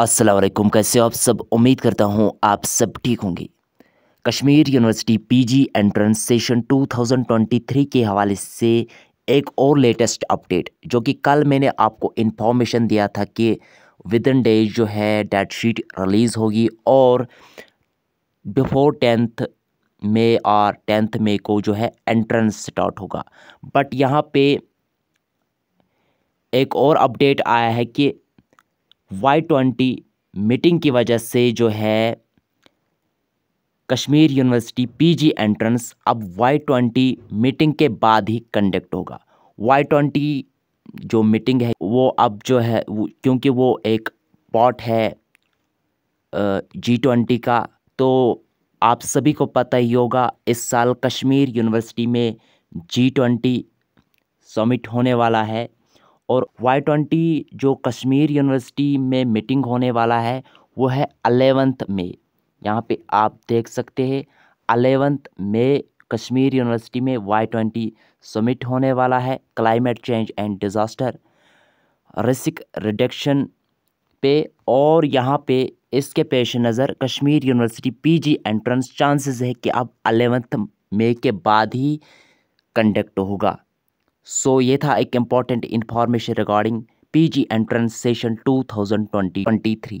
असलम कैसे हो आप सब उम्मीद करता हूँ आप सब ठीक होंगे Kashmir University PG entrance session 2023 के हवाले से एक और लेटेस्ट अपडेट जो कि कल मैंने आपको इन्फॉर्मेशन दिया था कि विद इन डेज जो है डेट शीट रिलीज़ होगी और बिफोर टेंथ मे और टेंथ मे को जो है एंट्रेंस स्टार्ट होगा बट यहाँ पे एक और अपडेट आया है कि वाई ट्वेंटी मीटिंग की वजह से जो है कश्मीर यूनिवर्सिटी पीजी एंट्रेंस अब वाई ट्वेंटी मीटिंग के बाद ही कंडक्ट होगा वाई ट्वेंटी जो मीटिंग है वो अब जो है क्योंकि वो एक पॉट है जी ट्वेंटी का तो आप सभी को पता ही होगा इस साल कश्मीर यूनिवर्सिटी में जी ट्वेंटी समिट होने वाला है और वाई ट्वेंटी जो कश्मीर यूनिवर्सिटी में मीटिंग होने वाला है वो है अलेवंथ मे यहाँ पे आप देख सकते हैं अलेवंथ मे कश्मीर यूनिवर्सिटी में वाई ट्वेंटी समिट होने वाला है climate change and disaster risk reduction पे और यहाँ पे इसके पेश नज़र Kashmir University PG entrance chances है कि अब अलेवंथ मे के बाद ही कंडक्ट होगा सो ये था एक important information regarding PG entrance session 2020 23